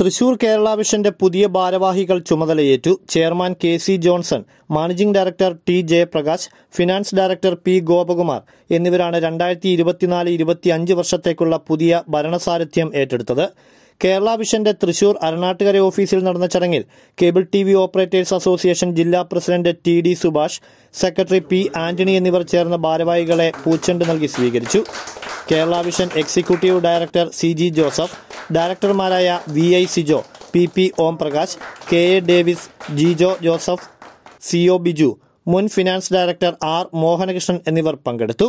തൃശൂർ കേരള മിഷന്റെ പുതിയ ഭാരവാഹികൾ ചുമതലയേറ്റു chairman K C Johnson managing director T Jayaprakash finance director P Gopakumar എന്നിവരാണ് രണ്ടായിരത്തി ഇരുപത്തിനാല് അഞ്ച് വർഷത്തേക്കുള്ള പുതിയ ഭരണസാരഥ്യം ഏറ്റെടുത്തത് കേരള മിഷന്റെ തൃശൂർ അരണാട്ടുകര ഓഫീസിൽ നടന്ന ചടങ്ങിൽ cable T V operators association ജില്ലാ president T D Subhash secretary P Antony എന്നിവർ ചേർന്ന ഭാരവാഹികളെ പൂച്ചെണ്ട് നൽകി സ്വീകരിച്ചു Kerala mission executive director C G Joseph ഡയറക്ടർമാരായ V I Sijo P P Om Prakash K A Davis Jijo Joseph C O Biju മുൻ ഫിനാൻസ് ഡയറക്ടർ ആർ മോഹനകൃഷ്ണൻ എന്നിവർ പങ്കെടുത്തു